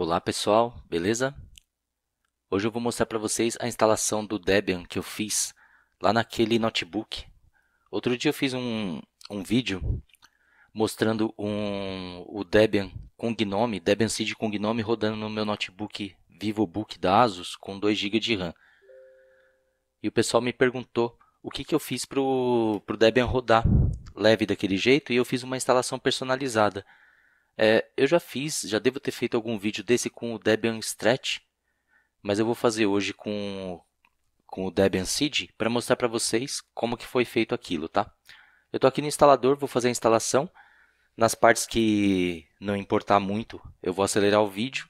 Olá pessoal, beleza? Hoje eu vou mostrar para vocês a instalação do Debian que eu fiz lá naquele notebook. Outro dia eu fiz um, um vídeo mostrando um, o Debian com Gnome, Debian Seed com Gnome rodando no meu notebook VivoBook da Asus com 2 GB de RAM. E o pessoal me perguntou o que, que eu fiz para o Debian rodar leve daquele jeito e eu fiz uma instalação personalizada. É, eu já fiz, já devo ter feito algum vídeo desse com o Debian Stretch, mas eu vou fazer hoje com, com o Debian Seed para mostrar para vocês como que foi feito aquilo, tá? Eu estou aqui no instalador, vou fazer a instalação. Nas partes que não importar muito, eu vou acelerar o vídeo.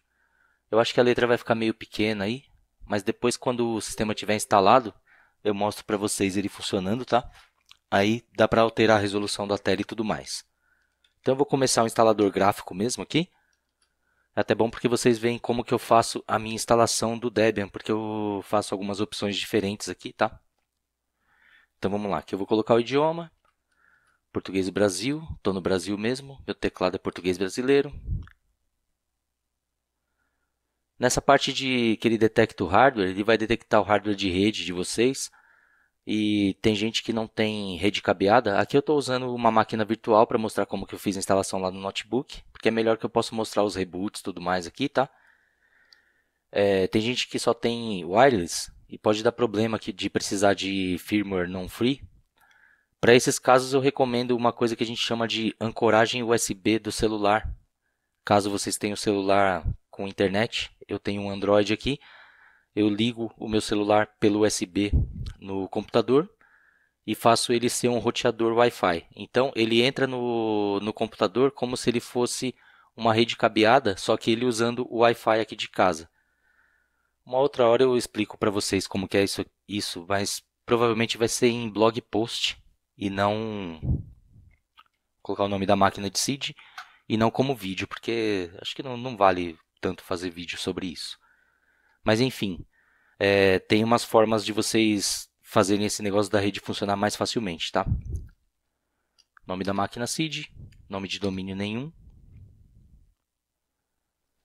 Eu acho que a letra vai ficar meio pequena aí, mas depois quando o sistema estiver instalado, eu mostro para vocês ele funcionando, tá? Aí dá para alterar a resolução da tela e tudo mais. Então eu vou começar o instalador gráfico mesmo aqui. É até bom porque vocês veem como que eu faço a minha instalação do Debian, porque eu faço algumas opções diferentes aqui, tá? Então vamos lá, aqui eu vou colocar o idioma, português do Brasil, estou no Brasil mesmo, meu teclado é português brasileiro. Nessa parte de que ele detecta o hardware, ele vai detectar o hardware de rede de vocês, e tem gente que não tem rede cabeada. Aqui eu estou usando uma máquina virtual para mostrar como que eu fiz a instalação lá no notebook, porque é melhor que eu possa mostrar os reboots e tudo mais aqui, tá? É, tem gente que só tem wireless e pode dar problema aqui de precisar de firmware non-free. Para esses casos eu recomendo uma coisa que a gente chama de ancoragem USB do celular. Caso vocês tenham celular com internet, eu tenho um Android aqui, eu ligo o meu celular pelo USB no computador e faço ele ser um roteador Wi-Fi. Então ele entra no, no computador como se ele fosse uma rede cabeada, só que ele usando o Wi-Fi aqui de casa. Uma outra hora eu explico para vocês como que é isso, isso, mas provavelmente vai ser em blog post e não Vou colocar o nome da máquina de seed e não como vídeo, porque acho que não, não vale tanto fazer vídeo sobre isso. Mas enfim, é, tem umas formas de vocês fazerem esse negócio da rede funcionar mais facilmente, tá? Nome da máquina seed, nome de domínio nenhum.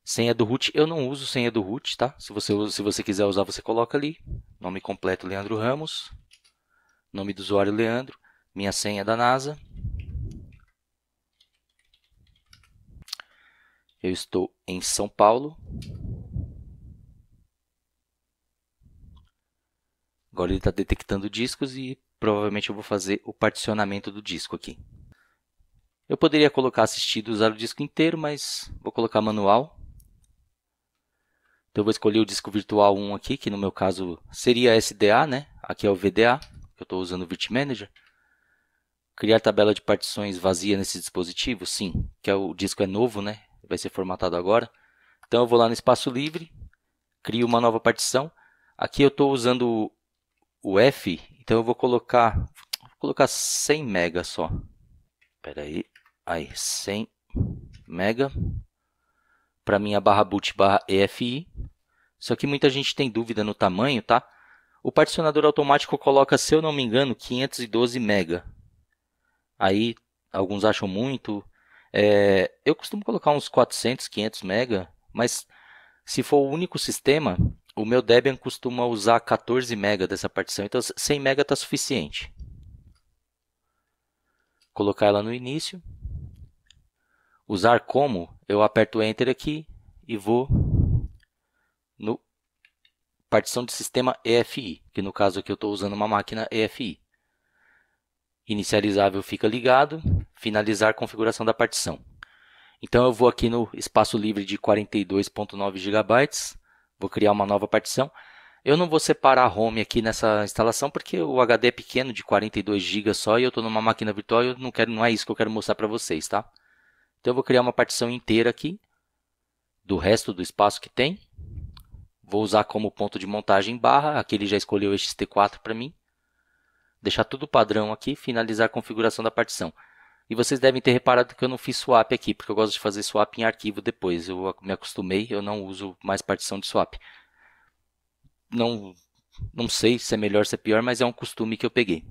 Senha do root, eu não uso senha do root, tá? Se você, se você quiser usar, você coloca ali. Nome completo, Leandro Ramos. Nome do usuário, Leandro. Minha senha é da NASA. Eu estou em São Paulo. Agora ele está detectando discos e provavelmente eu vou fazer o particionamento do disco aqui. Eu poderia colocar assistido usar o disco inteiro, mas vou colocar manual. Então eu vou escolher o disco virtual 1 aqui, que no meu caso seria SDA, né? Aqui é o VDA, que eu estou usando o Virt Manager. Criar tabela de partições vazia nesse dispositivo? Sim, que é o disco é novo, né? Vai ser formatado agora. Então eu vou lá no espaço livre, crio uma nova partição. Aqui eu estou usando o F, então eu vou colocar, vou colocar 100 mega só. Espera aí, aí 100 mega para minha barra boot barra EFI. Só que muita gente tem dúvida no tamanho, tá? O particionador automático coloca, se eu não me engano, 512 mega. Aí alguns acham muito. É, eu costumo colocar uns 400, 500 mega, mas se for o único sistema, o meu Debian costuma usar 14 MB dessa partição, então 100 MB está suficiente. Colocar ela no início. Usar como, eu aperto Enter aqui e vou no partição de sistema EFI, que no caso aqui eu estou usando uma máquina EFI. Inicializável fica ligado, finalizar configuração da partição. Então eu vou aqui no espaço livre de 42.9 GB, Vou criar uma nova partição. Eu não vou separar home aqui nessa instalação porque o HD é pequeno, de 42 GB só, e eu estou numa máquina virtual e não, quero, não é isso que eu quero mostrar para vocês, tá? Então, eu vou criar uma partição inteira aqui do resto do espaço que tem. Vou usar como ponto de montagem barra, aqui ele já escolheu o XT4 para mim. Deixar tudo padrão aqui, finalizar a configuração da partição. E vocês devem ter reparado que eu não fiz swap aqui, porque eu gosto de fazer swap em arquivo depois. Eu me acostumei, eu não uso mais partição de swap. Não, não sei se é melhor se é pior, mas é um costume que eu peguei.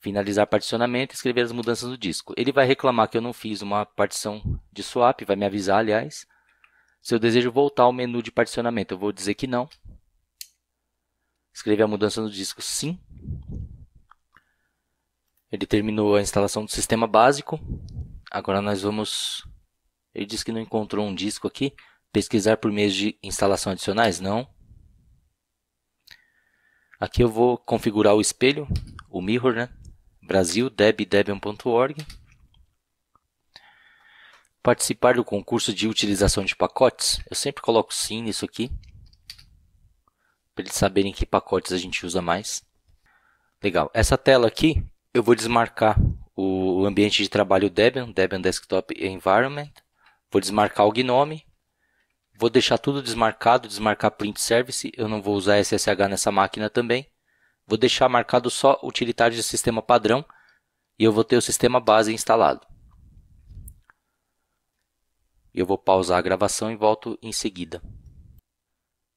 Finalizar particionamento e escrever as mudanças no disco. Ele vai reclamar que eu não fiz uma partição de swap, vai me avisar, aliás. Se eu desejo voltar ao menu de particionamento, eu vou dizer que não. Escrever a mudança no disco, sim. Ele terminou a instalação do sistema básico. Agora nós vamos. Ele disse que não encontrou um disco aqui. Pesquisar por meios de instalação adicionais? Não. Aqui eu vou configurar o espelho, o mirror, né? Brasil, Participar do concurso de utilização de pacotes. Eu sempre coloco sim nisso aqui. Para eles saberem que pacotes a gente usa mais. Legal. Essa tela aqui eu vou desmarcar o ambiente de trabalho Debian, Debian Desktop Environment, vou desmarcar o Gnome, vou deixar tudo desmarcado, desmarcar print service, eu não vou usar SSH nessa máquina também, vou deixar marcado só utilitários de sistema padrão e eu vou ter o sistema base instalado. Eu vou pausar a gravação e volto em seguida.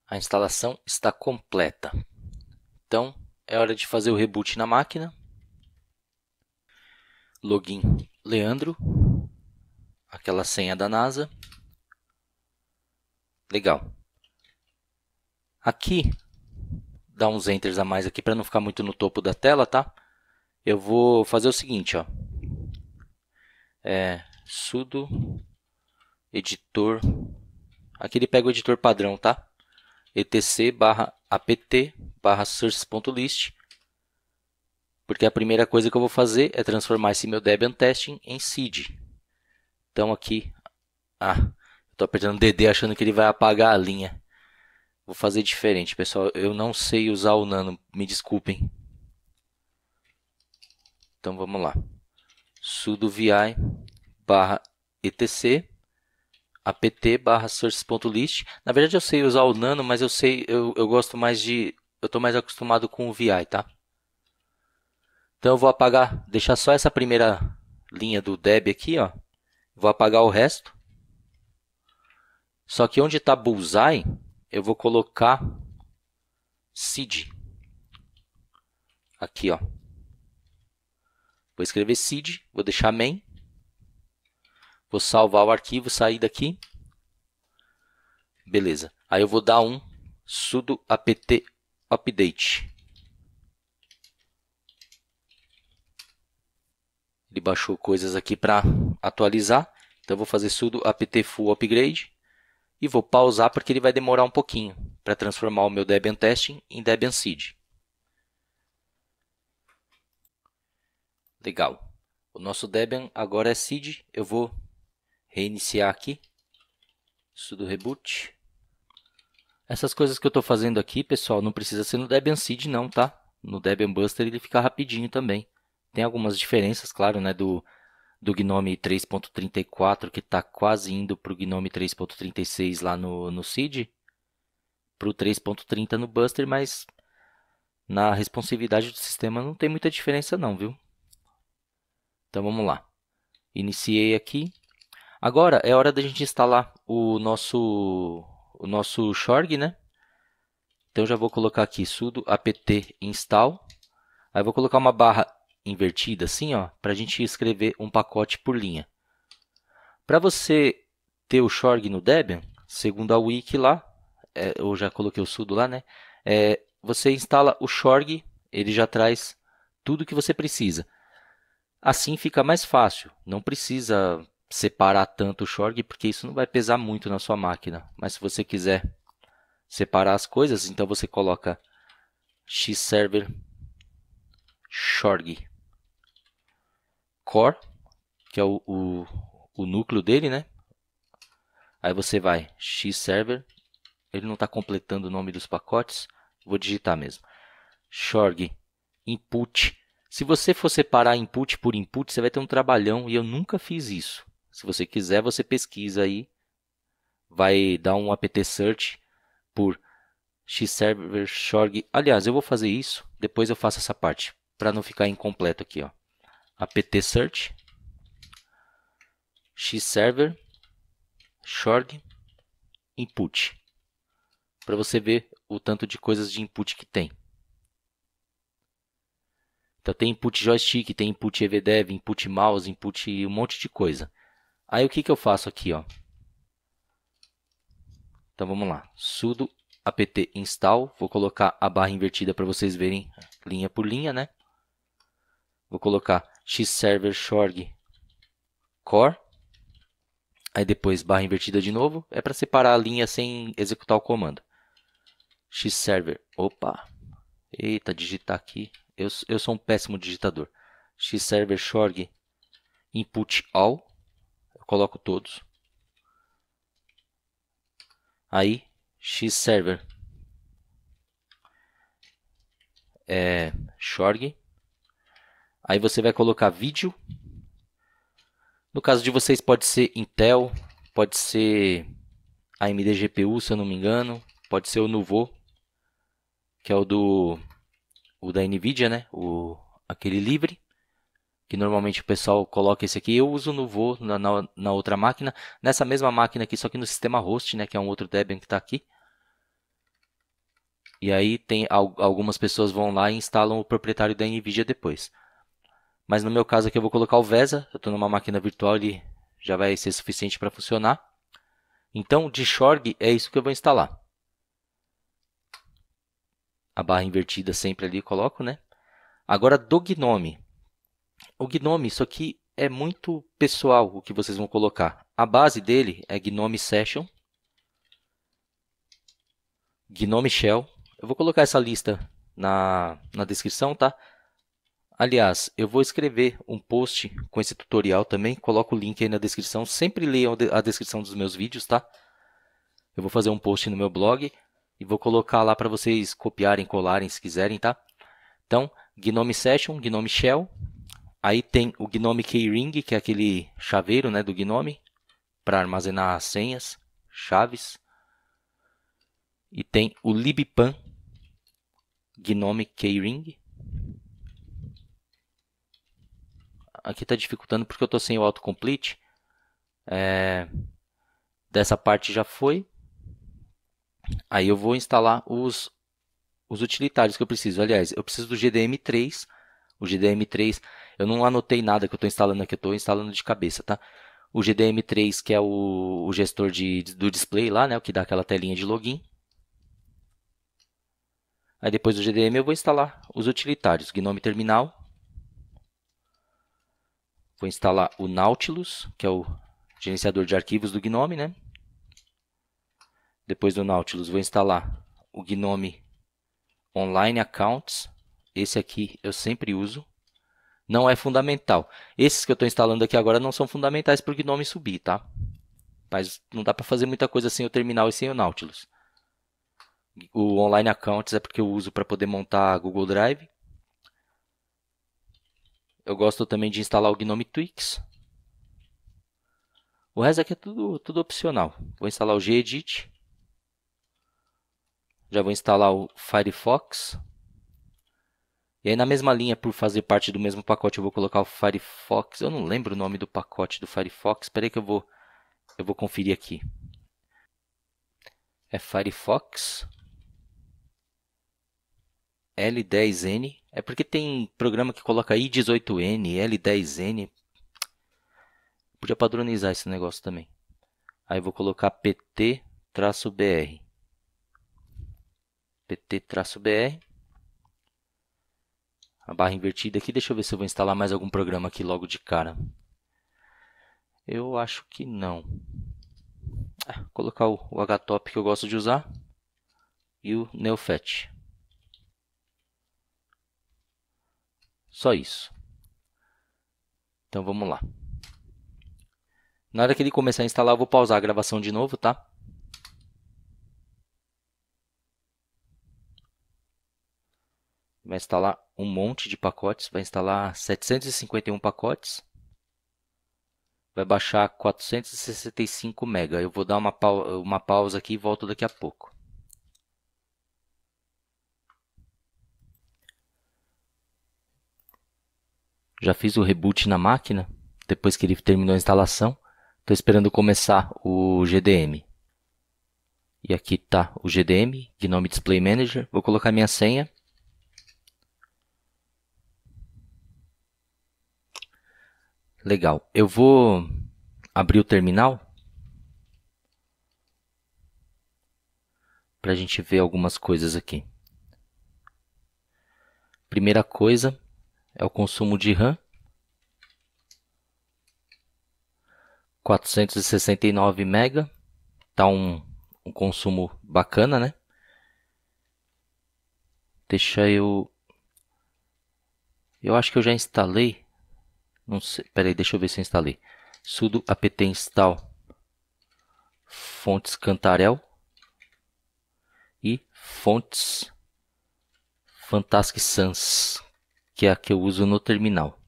A instalação está completa. Então, é hora de fazer o reboot na máquina login Leandro, aquela senha da NASA. Legal. Aqui, dá uns enters a mais aqui para não ficar muito no topo da tela, tá? Eu vou fazer o seguinte, ó. É, sudo editor. Aqui ele pega o editor padrão, tá? etc barra apt barra source.list porque a primeira coisa que eu vou fazer é transformar esse meu Debian Testing em seed. Então aqui, ah, estou apertando DD achando que ele vai apagar a linha. Vou fazer diferente, pessoal. Eu não sei usar o nano, me desculpem. Então vamos lá. sudo vi barra etc apt barra source.list. Na verdade eu sei usar o nano, mas eu sei eu, eu gosto mais de... Eu estou mais acostumado com o vi, tá? Então eu vou apagar, deixar só essa primeira linha do deb aqui, ó. Vou apagar o resto. Só que onde está bullseye, eu vou colocar seed. Aqui, ó. Vou escrever seed, vou deixar main. Vou salvar o arquivo, sair daqui. Beleza. Aí eu vou dar um sudo apt update. Ele baixou coisas aqui para atualizar. Então, eu vou fazer sudo apt full upgrade e vou pausar porque ele vai demorar um pouquinho para transformar o meu Debian Testing em Debian Seed. Legal. O nosso Debian agora é seed. Eu vou reiniciar aqui. Sudo reboot. Essas coisas que eu estou fazendo aqui, pessoal, não precisa ser no Debian Seed não, tá? No Debian Buster ele fica rapidinho também. Tem algumas diferenças, claro, né, do, do Gnome 3.34 que está quase indo para o Gnome 3.36 lá no, no CID, para o 3.30 no Buster, mas na responsividade do sistema não tem muita diferença não, viu? Então vamos lá. Iniciei aqui. Agora é hora da gente instalar o nosso o nosso Shorg, né? Então já vou colocar aqui sudo apt install. Aí vou colocar uma barra invertida assim, ó, para a gente escrever um pacote por linha. Para você ter o Shorg no Debian, segundo a wiki lá, é, eu já coloquei o sudo lá, né? É, você instala o Shorg, ele já traz tudo que você precisa. Assim fica mais fácil, não precisa separar tanto o Shorg, porque isso não vai pesar muito na sua máquina. Mas se você quiser separar as coisas, então você coloca xserver shorg core, que é o, o, o núcleo dele, né? Aí você vai xserver, ele não está completando o nome dos pacotes, vou digitar mesmo. Shorg input. Se você for separar input por input, você vai ter um trabalhão e eu nunca fiz isso. Se você quiser, você pesquisa aí, vai dar um apt search por xserver shorg. Aliás, eu vou fazer isso, depois eu faço essa parte, para não ficar incompleto aqui, ó apt search xserver shorg input para você ver o tanto de coisas de input que tem. Então tem input joystick, tem input evdev, input mouse, input um monte de coisa. Aí o que, que eu faço aqui, ó? Então vamos lá, sudo apt install, vou colocar a barra invertida para vocês verem linha por linha, né? Vou colocar xserver shorg core. Aí depois barra invertida de novo, é para separar a linha sem executar o comando. xserver, opa, eita, digitar aqui, eu, eu sou um péssimo digitador. xserver shorg input all, eu coloco todos. Aí, xserver é, shorg Aí você vai colocar vídeo. No caso de vocês pode ser Intel, pode ser AMD GPU, se eu não me engano, pode ser o Nuvo, que é o do o da Nvidia, né? O aquele livre que normalmente o pessoal coloca esse aqui. Eu uso o Nuvo na, na, na, outra máquina, nessa mesma máquina aqui, só que no sistema host, né? Que é um outro Debian que está aqui. E aí tem algumas pessoas vão lá e instalam o proprietário da Nvidia depois. Mas no meu caso aqui eu vou colocar o VESA, eu estou numa máquina virtual, e já vai ser suficiente para funcionar. Então, de Shorg é isso que eu vou instalar. A barra invertida sempre ali coloco, né? Agora do Gnome. O Gnome, isso aqui é muito pessoal o que vocês vão colocar. A base dele é Gnome Session, Gnome Shell. Eu vou colocar essa lista na, na descrição, tá? Aliás, eu vou escrever um post com esse tutorial também, coloco o link aí na descrição. Sempre leiam a descrição dos meus vídeos, tá? Eu vou fazer um post no meu blog e vou colocar lá para vocês copiarem, colarem se quiserem, tá? Então, Gnome Session, Gnome Shell. Aí tem o Gnome Keyring, que é aquele chaveiro né, do Gnome para armazenar as senhas, chaves. E tem o libpan Gnome Keyring aqui está dificultando porque eu estou sem o autocomplete. É, dessa parte já foi. Aí eu vou instalar os, os utilitários que eu preciso. Aliás, eu preciso do GDM3. O GDM3, eu não anotei nada que eu estou instalando aqui, eu estou instalando de cabeça, tá? O GDM3, que é o, o gestor de, do display lá, né? O que dá aquela telinha de login. Aí depois do GDM eu vou instalar os utilitários, GNOME Terminal, Vou instalar o Nautilus, que é o gerenciador de arquivos do Gnome, né? Depois do Nautilus, vou instalar o Gnome Online Accounts. Esse aqui eu sempre uso. Não é fundamental. Esses que eu estou instalando aqui agora não são fundamentais para o Gnome subir, tá? Mas não dá para fazer muita coisa sem o terminal e sem o Nautilus. O Online Accounts é porque eu uso para poder montar Google Drive. Eu gosto também de instalar o Gnome Twix. O resto aqui é tudo, tudo opcional. Vou instalar o gedit. Já vou instalar o Firefox. E aí na mesma linha, por fazer parte do mesmo pacote, eu vou colocar o Firefox. Eu não lembro o nome do pacote do Firefox. Espera aí que eu vou, eu vou conferir aqui. É Firefox. L10N. É porque tem programa que coloca I18N, L10N. Podia padronizar esse negócio também. Aí vou colocar PT-BR. PT-BR. A barra invertida aqui. Deixa eu ver se eu vou instalar mais algum programa aqui logo de cara. Eu acho que não. Ah, colocar o, o HTOP que eu gosto de usar. E o Neofetch. Só isso. Então vamos lá. Na hora que ele começar a instalar, eu vou pausar a gravação de novo, tá? Vai instalar um monte de pacotes, vai instalar 751 pacotes. Vai baixar 465 MB. Eu vou dar uma, uma pausa aqui e volto daqui a pouco. já fiz o reboot na máquina, depois que ele terminou a instalação. Estou esperando começar o GDM. E aqui está o GDM, GNOME Display Manager. Vou colocar minha senha. Legal. Eu vou abrir o terminal para a gente ver algumas coisas aqui. Primeira coisa, é o consumo de RAM. 469 mega, tá um, um consumo bacana, né? Deixa eu Eu acho que eu já instalei. Não sei, peraí, deixa eu ver se eu instalei. sudo apt install fontes cantarel e fontes Fantastic Sans que é a que eu uso no terminal.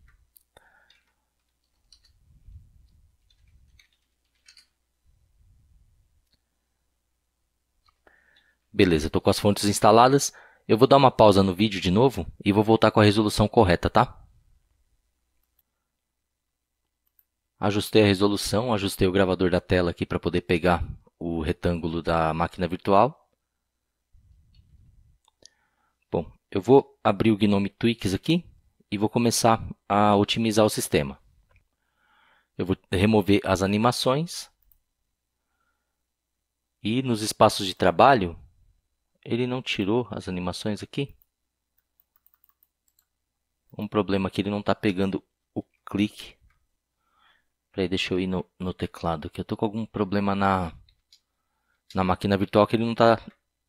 Beleza, estou com as fontes instaladas. Eu vou dar uma pausa no vídeo de novo e vou voltar com a resolução correta, tá? Ajustei a resolução, ajustei o gravador da tela aqui para poder pegar o retângulo da máquina virtual. Eu vou abrir o Gnome Tweaks aqui e vou começar a otimizar o sistema. Eu vou remover as animações. E nos espaços de trabalho, ele não tirou as animações aqui. Um problema aqui, ele não está pegando o clique. Peraí, deixa eu ir no, no teclado aqui. Eu estou com algum problema na, na máquina virtual que ele não está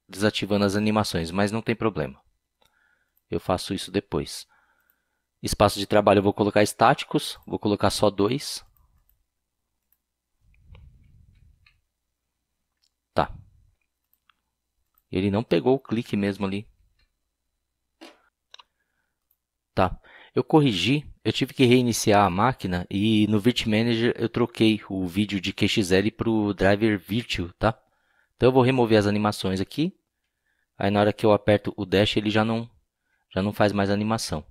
desativando as animações, mas não tem problema. Eu faço isso depois. Espaço de trabalho eu vou colocar estáticos, vou colocar só dois. Tá. Ele não pegou o clique mesmo ali. Tá. Eu corrigi, eu tive que reiniciar a máquina e no Virt Manager eu troquei o vídeo de QXL para o driver virtual, tá? Então eu vou remover as animações aqui. Aí na hora que eu aperto o dash ele já não já não faz mais animação.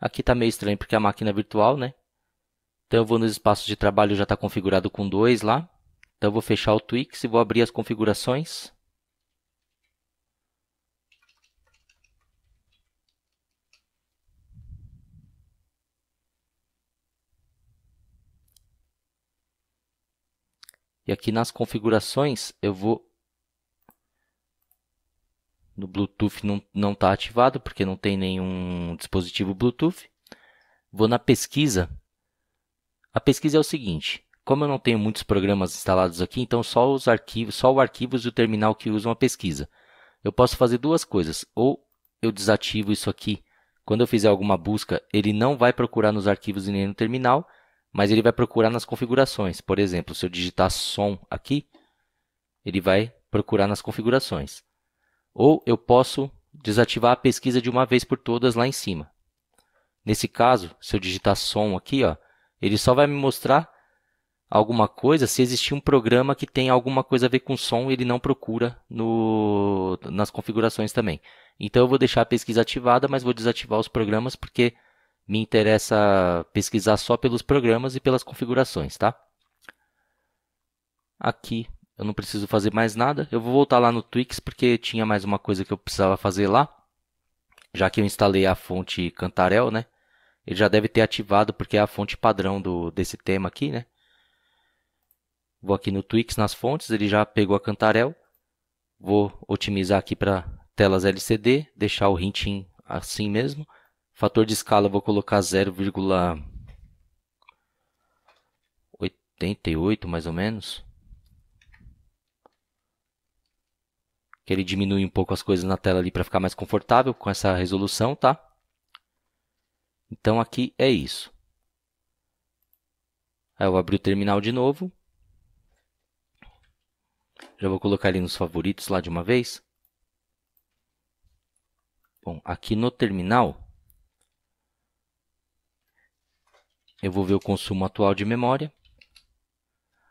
Aqui está meio estranho porque é a máquina é virtual, né? Então eu vou nos espaços de trabalho, já está configurado com dois lá. Então eu vou fechar o Twix e vou abrir as configurações. E aqui nas configurações eu vou no Bluetooth não, não tá ativado porque não tem nenhum dispositivo Bluetooth. Vou na pesquisa. A pesquisa é o seguinte: como eu não tenho muitos programas instalados aqui, então só os arquivos, só o arquivos e o terminal que usam a pesquisa. Eu posso fazer duas coisas: ou eu desativo isso aqui, quando eu fizer alguma busca, ele não vai procurar nos arquivos e nem no terminal, mas ele vai procurar nas configurações. Por exemplo, se eu digitar som aqui, ele vai procurar nas configurações. Ou eu posso desativar a pesquisa de uma vez por todas lá em cima. Nesse caso, se eu digitar som aqui, ó, ele só vai me mostrar alguma coisa se existir um programa que tem alguma coisa a ver com som ele não procura no, nas configurações também. Então eu vou deixar a pesquisa ativada, mas vou desativar os programas porque me interessa pesquisar só pelos programas e pelas configurações, tá? Aqui eu não preciso fazer mais nada. Eu vou voltar lá no Twix porque tinha mais uma coisa que eu precisava fazer lá. Já que eu instalei a fonte Cantarel, né? Ele já deve ter ativado porque é a fonte padrão do, desse tema aqui, né? Vou aqui no Twix nas fontes, ele já pegou a Cantarel. Vou otimizar aqui para telas LCD, deixar o hinting assim mesmo. Fator de escala vou colocar 0,88 mais ou menos. que ele diminui um pouco as coisas na tela ali para ficar mais confortável com essa resolução, tá? Então aqui é isso. Aí eu abri o terminal de novo. Já vou colocar ele nos favoritos lá de uma vez. Bom, aqui no terminal, eu vou ver o consumo atual de memória.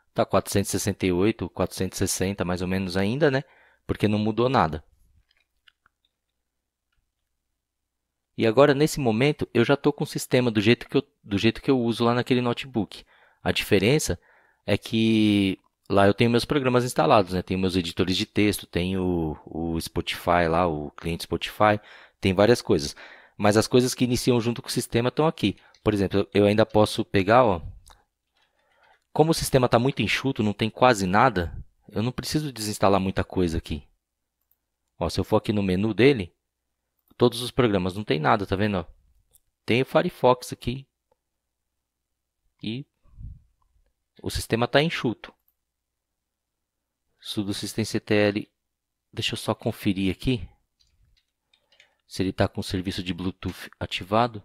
Está 468, 460 mais ou menos ainda, né? porque não mudou nada. E agora, nesse momento, eu já estou com o sistema do jeito, que eu, do jeito que eu uso lá naquele notebook. A diferença é que lá eu tenho meus programas instalados, né? tenho meus editores de texto, tenho o, o Spotify lá, o cliente Spotify, tem várias coisas. Mas as coisas que iniciam junto com o sistema estão aqui. Por exemplo, eu ainda posso pegar, ó, como o sistema está muito enxuto, não tem quase nada, eu não preciso desinstalar muita coisa aqui. Ó, se eu for aqui no menu dele, todos os programas, não tem nada, tá vendo? Tem o Firefox aqui. E o sistema está enxuto. Sudo System CTL, deixa eu só conferir aqui se ele está com o serviço de Bluetooth ativado.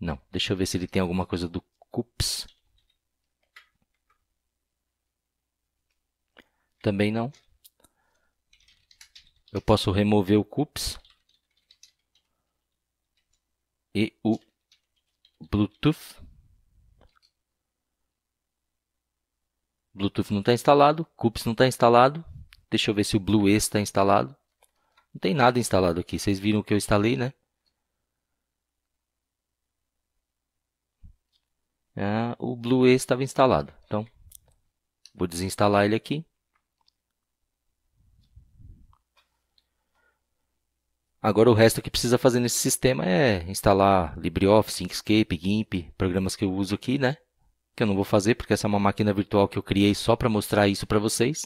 Não. Deixa eu ver se ele tem alguma coisa do CUPS. Também não. Eu posso remover o CUPS. E o Bluetooth. Bluetooth não está instalado. CUPS não está instalado. Deixa eu ver se o BlueS está instalado. Não tem nada instalado aqui. Vocês viram o que eu instalei, né? é, o Blue estava instalado. Então, vou desinstalar ele aqui. Agora o resto que precisa fazer nesse sistema é instalar LibreOffice, Inkscape, GIMP, programas que eu uso aqui, né? Que eu não vou fazer porque essa é uma máquina virtual que eu criei só para mostrar isso para vocês.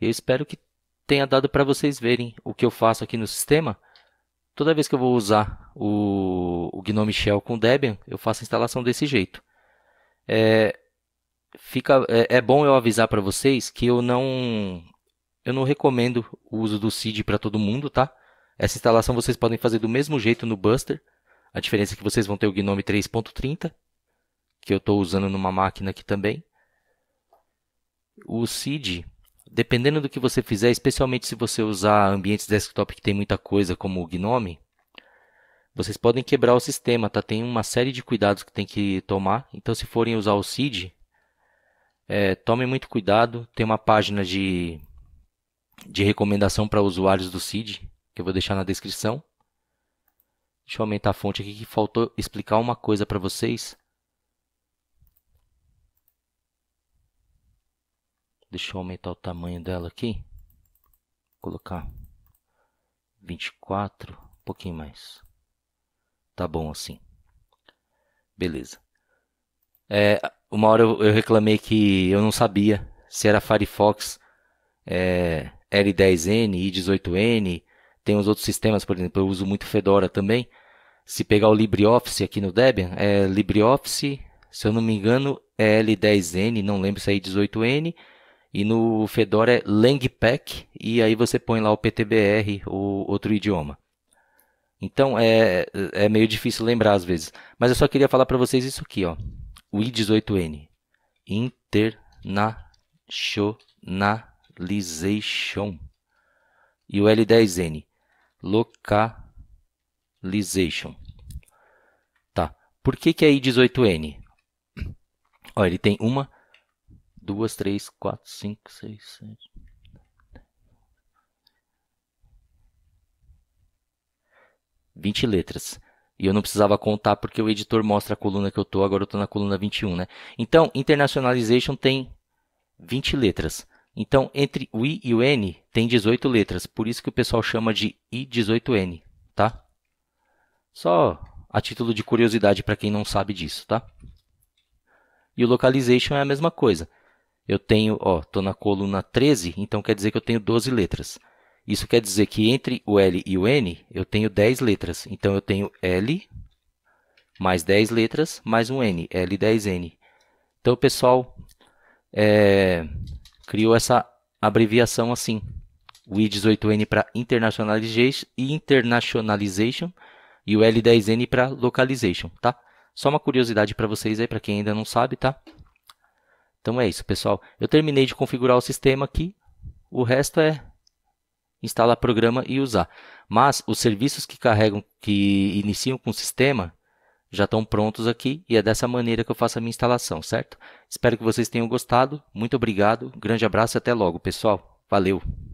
Eu espero que tenha dado para vocês verem o que eu faço aqui no sistema. Toda vez que eu vou usar o, o GNOME Shell com Debian, eu faço a instalação desse jeito. É, fica, é, é bom eu avisar para vocês que eu não, eu não recomendo o uso do CID para todo mundo, tá? Essa instalação vocês podem fazer do mesmo jeito no Buster. A diferença é que vocês vão ter o GNOME 3.30, que eu estou usando numa máquina aqui também. O CID, dependendo do que você fizer, especialmente se você usar ambientes desktop que tem muita coisa, como o GNOME, vocês podem quebrar o sistema, tá? Tem uma série de cuidados que tem que tomar. Então, se forem usar o SID, é, tomem muito cuidado. Tem uma página de, de recomendação para usuários do SID que eu vou deixar na descrição. Deixa eu aumentar a fonte aqui, que faltou explicar uma coisa para vocês. Deixa eu aumentar o tamanho dela aqui. Vou colocar 24, um pouquinho mais. Tá bom assim. Beleza. É, uma hora eu, eu, reclamei que eu não sabia se era Firefox é, L10N, I18N, tem os outros sistemas, por exemplo, eu uso muito Fedora também. Se pegar o LibreOffice aqui no Debian, é LibreOffice, se eu não me engano, é L10N, não lembro se é I18N e no Fedora é Langpack, e aí você põe lá o PTBR o outro idioma. Então é, é meio difícil lembrar às vezes. Mas eu só queria falar para vocês isso aqui, ó. O I18N. Internationalization. E o L10N. Localization. Tá. Por que, que é I18N? Ó, ele tem uma, duas, três, quatro, cinco, seis, sete. Vinte letras. E eu não precisava contar porque o editor mostra a coluna que eu estou, agora eu estou na coluna 21, né? Então, internationalization tem 20 letras. Então, entre o I e o N tem 18 letras, por isso que o pessoal chama de I18N, tá? Só a título de curiosidade para quem não sabe disso, tá? E o localization é a mesma coisa eu tenho, ó, tô na coluna 13, então quer dizer que eu tenho 12 letras. Isso quer dizer que entre o L e o N eu tenho 10 letras. Então eu tenho L mais 10 letras mais um N, L10N. Então o pessoal é, criou essa abreviação assim, o I18N para Internationalization e o L10N para Localization, tá? Só uma curiosidade para vocês aí, para quem ainda não sabe, tá? Então é isso, pessoal. Eu terminei de configurar o sistema aqui. O resto é instalar programa e usar. Mas os serviços que carregam, que iniciam com o sistema, já estão prontos aqui e é dessa maneira que eu faço a minha instalação, certo? Espero que vocês tenham gostado. Muito obrigado, grande abraço e até logo, pessoal. Valeu!